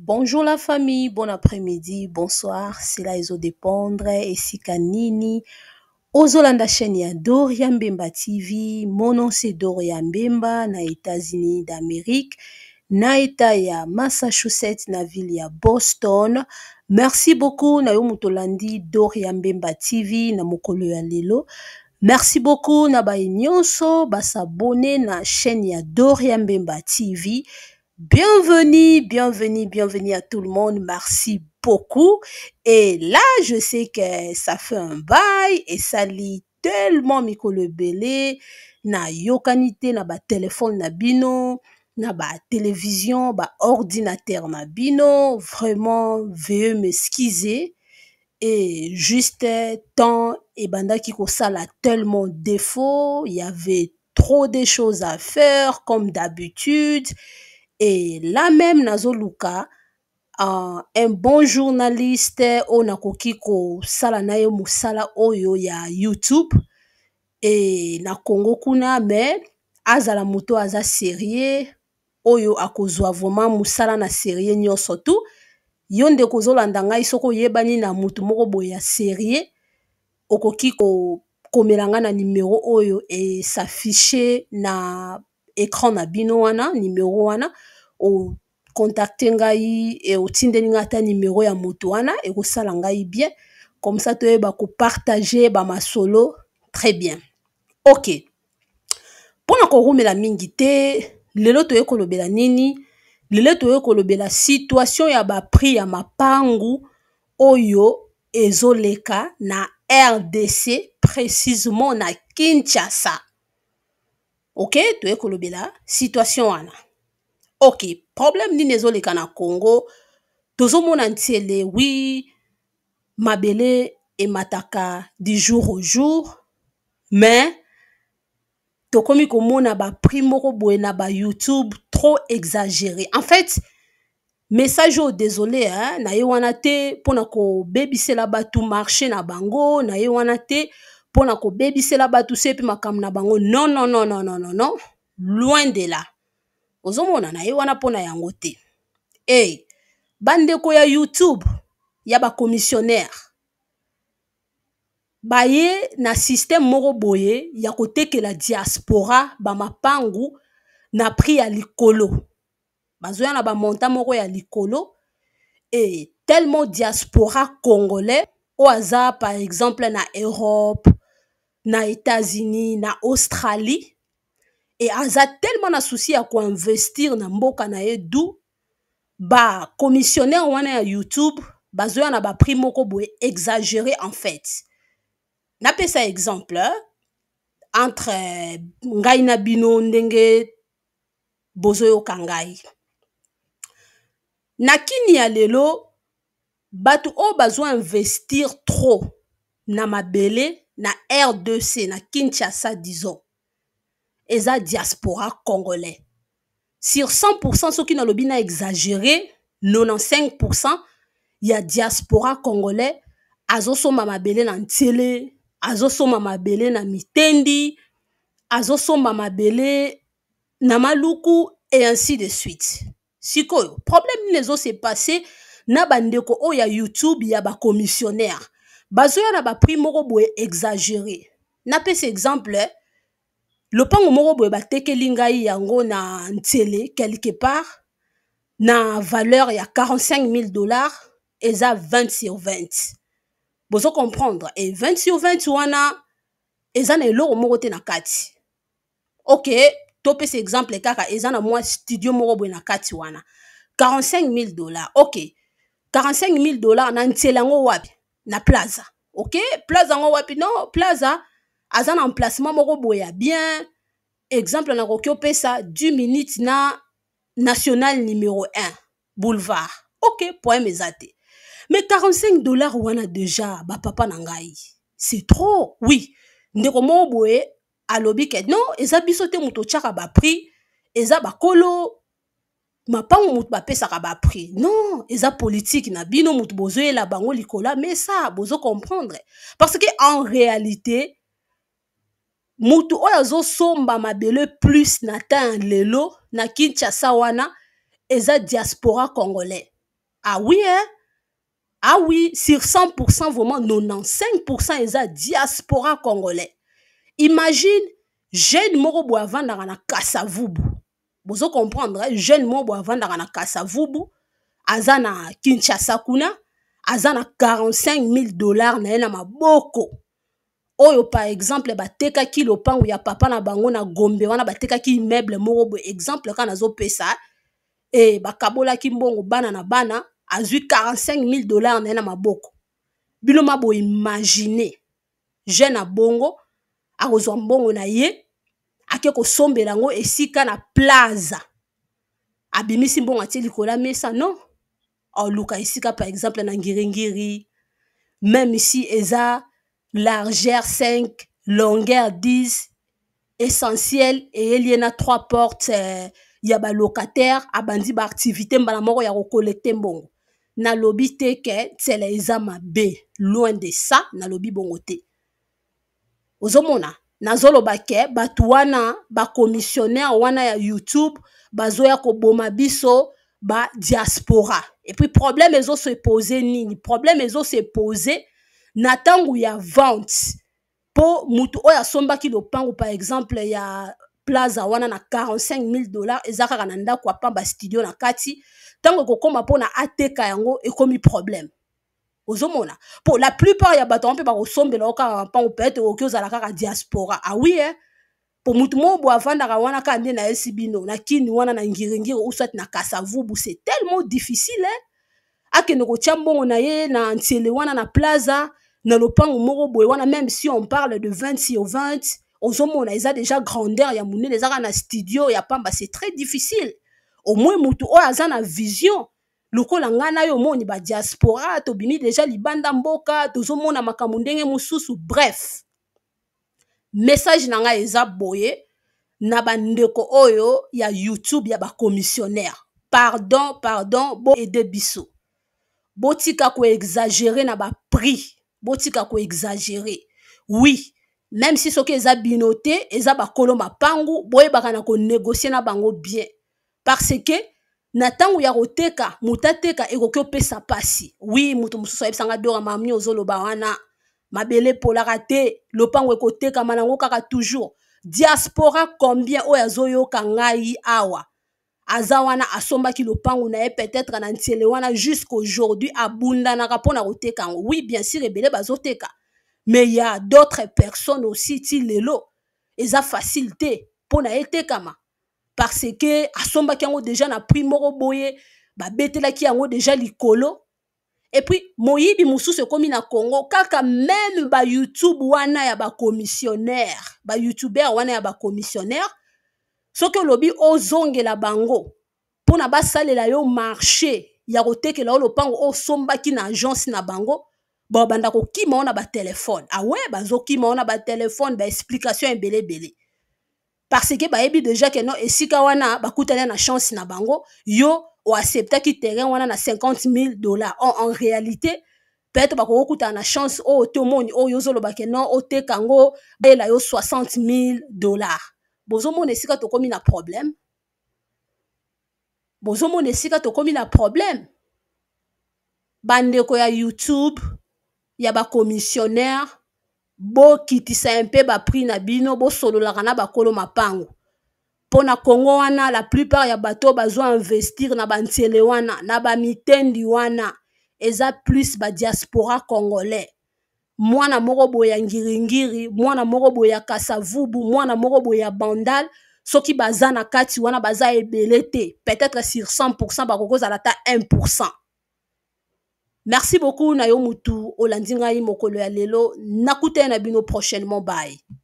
Bonjour la famille, bon après-midi, bonsoir. Cela ezodépendre esika nini ozolanda chaîne ya Doria Mbemba TV. Mon nom c'est Doria Mbemba na États-Unis d'Amérique, na eta ya Massachusetts na ville ya Boston. Merci beaucoup na yo mutolandi Doria Mbemba TV na mokolo ya lelo. Merci beaucoup na ba nyonso basabone na chaîne ya Doria Mbemba TV. Bienvenue, bienvenue, bienvenue à tout le monde. Merci beaucoup. Et là, je sais que ça fait un bail et ça lit tellement mikolo ebele nayokani te na batelefone na bino na batelevizio baordinatere na bino vraiment veuillez m'excuser e juste temps ebandaki kosala tellement défaut y avait trop de choses à faire comme d'habitude e la meme nazoluka uh, un bon journaliste oyo nakoki kosala na ye mosala oyo oh ya youtube e na congo kuna me azala moto aza serie oyo oh akozwa vraimen mosala na serie nyonso tu yo ndeko ozolanda ngai soki oyebani na motu moko boye ya serie okoki komela ko ngai na nimero oyo oh esafishe na écran na bino wana nimero wana okontakte ngai e otindeli ngai ata nimero ya moto wana ekosala ngai bien comme ça toyeba kopartage bamasolo très bien ok mpona korumela mingi te lelo toye kolobela nini lelo toye kolobela situation ya baprix ya mapangu oyo ezoleka na rdc précisement na kinshasa oke toye kolobela situation wana ok problème nini ezoleka na congo tozomona ntiele wi mabele emataka du jour au jour mais tokomi komona baprix moko boye na bayoutube trop exagéré en fait message oyo désolé eh, na ye wana te mpona kobebisela bato marché na bango na ye wana te mpona kobebisela bato se mpe makambo na bango non non non non non non loin de la ozomona na ye wana mpona yango te ey bandeko ya youtube ya bakomisionnaire baye na systeme moko boye ya kotekela diaspora bamapangu na prix ya likolo bazoya na bamonta moko ya likolo e tellement diaspora congolais oyo aza par exemple na europe na états-unis na australie e aza tellement na susi ya koinvestir na mboka na ye du bacommissionnaire wana ya youtube bazoya na baprix moko boye exagéré en fait napesa exemple entre euh, ngai na bino ndenge bozoyoka ngai na kini ya lelo bato oyo bazwa investir trop na mabele na rdc na kinshasa dison eza diaspora congolais sur 100% soki nalobi na exagéré 95% ya diaspora congolais azosomba mabele na ntiele azosomba mabele na mitendi azosomba mabele na maluku et ainsi de suite sikoyo problème nini ezo se passe na bandeko oyo ya youtube ya bakomisionnaire bazoya na baprix moko boye exagéré napesa exemple lopango moko boye batekeli ngai yango na ntiele quelque part na valeur ya 45000 dollars eza 20 sur 20 bozo comprendre e 20 sur 20 wana eza na eloko moko te na kati ok topesa exemple kaka eza na mwa studio moko boye na kati wana 45000 dollars ok 45 000 dollars na ntiela yango wapi na plaza ok plaza yango wapi non plaza aza na emplacement moko boye ya bien exemple nakoki opesa 10 minutes na national numéro 1 boulevard ok poème eza te mais 45 dollars wana déjà bapapa na ngai c'est trop oui ndeko moko boye alobi ke non eza biso te moto otyaka baprix eza bakolo mapango motu bapesaka baprix non eza politike na bino motu bozoyela bango likolo amesa bozocomprendre parce que en réalité motu oyo azosomba mabele plus na tan ya lelo na kinshasa wana eza diaspora congolais awi ah, eh? ah oui sur 100% vraiment 95% eza diaspora congolais imagine jeune moko boye avandaka na kasavubu bozo comprendre jeune mobo avandaka na kasavubu aza na kinshasa kuna aza na 45000 dollars na ye na maboko oyo par exemple batekaki lopango ya papa na bango na gombe wana batekaki immeuble moko boye exemple kaka nazopesa e bakabolaki mbongo bana na bana azwi 45000 dollars na ye na maboko bino maboimagine jeune abongo akozwa mbongo na ye ake kosombela yango esika na plaza abimisi mbongo atie likolo ya mesa non oluka esika par exemple na ngiringiri même si eza largeur 5 longueur 10 essentiel eyeli ye na trois portes eh, ya balocataire abandi baactivité mbala moko ya kokolekte mbongo nalobi te ke ntsela eza mabe loin de ça nalobi bongo te ozomona nazoloba ke bato wana bakomisionnaire wana ya youtube bazoya koboma biso badiaspora epuis problème ezosepose nini problème ezosepose na ntango ya vente mpo motu oyo asombaki lopango par exemple ya plaza wana na 45000 dollars eza kaka na ndako apamba studio na kati ntango ekokóma mpona ateka yango ekomi problème ozomona mpo la plupart ya bato mpe bakosombela yo kaka mpango peut-être okoki ozala kaka diaspora awi ah e mpo motu moko boye avandaka wana kaka nde nayesi bino na kini wana na ngiringiri uswati na kasavubu c'est tellement difficile eh? akende kotia mbongo na ye na ntiele wana na plaza na lopango moko boye wana même si on parle de 20 sur 20 ozomona eza déjà grandeur ya monene eza kaka na studio ya pamba c'est très difficile au moins motu oyo aza na vision lokola ngai na yo omoni badiaspora tobimi deja libanda mboka tozomona makambo ndenge mosusu bref message na ngai eza boye na bandeko oyo ya youtube ya bakomissionnaire pardon pardon boede biso botika koexagere na baprix botika koexagere oui même si soki eza bino te eza bakolo mapangu boyebaka na konegocie na bango bien parce que na ntango ya koteka moto ateka ekoki opesa mpasi wi moto mosusu ayebisanga dora mami ozoloba wana mabele epolaka te lopango ekotekama nango kaka toujours diaspora combien oyo azoyoka ngai awa aza wana asombaki lopango na ye peut-être na ntiele wana jusqu'aujourd'hui abundanaka mpo na koteka yango wi bien sûr ebele bazoteka mais ya d'autres personnes aussi ti lelo eza facile te mpo na ye tekama parce que asombaki yango deja na prix moko boye babetelaki yango deja likolo epuis moyibi mosusu ekómi na congo kaka meme bayoutube wana ya bacommissionnaire bayoutubere wana ya bacommissionnaire soki olobi ozongela bango mpona basalela yo marché ya kotekela yo lopango osombaki na agence na bango babanda kokima wana batelefone awe ah bazokima wana batelefone baexplication ebele ebele parce que bayebi déjà ke no esika wana bakutani na chance na bango yo oacceptaki terrain wana na 50 000 dollars en, en réalité peut-être bakokokutana na chance oyo tomoni oyo ozoloba ke no oteka yango bayela yo 60 000 dollars bozomona esika tokomi na problème bozomona esika tokomi na problème bandeko ya youtube ya bakomissionnaire bokitisa mpe baprix na bino bosololaka na bakolo mapango mpo na kongo wana la plupart ya bato bazwa investir na bantiele wana na bamitendi wana eza plus badiaspora congolais mwana moko boye ya ngiringiri mwana moko boye ya kasavubu mwana moko boye ya bandal soki baza na kati wana baza ebele te peut-être sur 100 bakokozala ata 1 merci beaucoup na yo mutu olandi ngai mokolo ya lelo nakutani na bino prochainement bye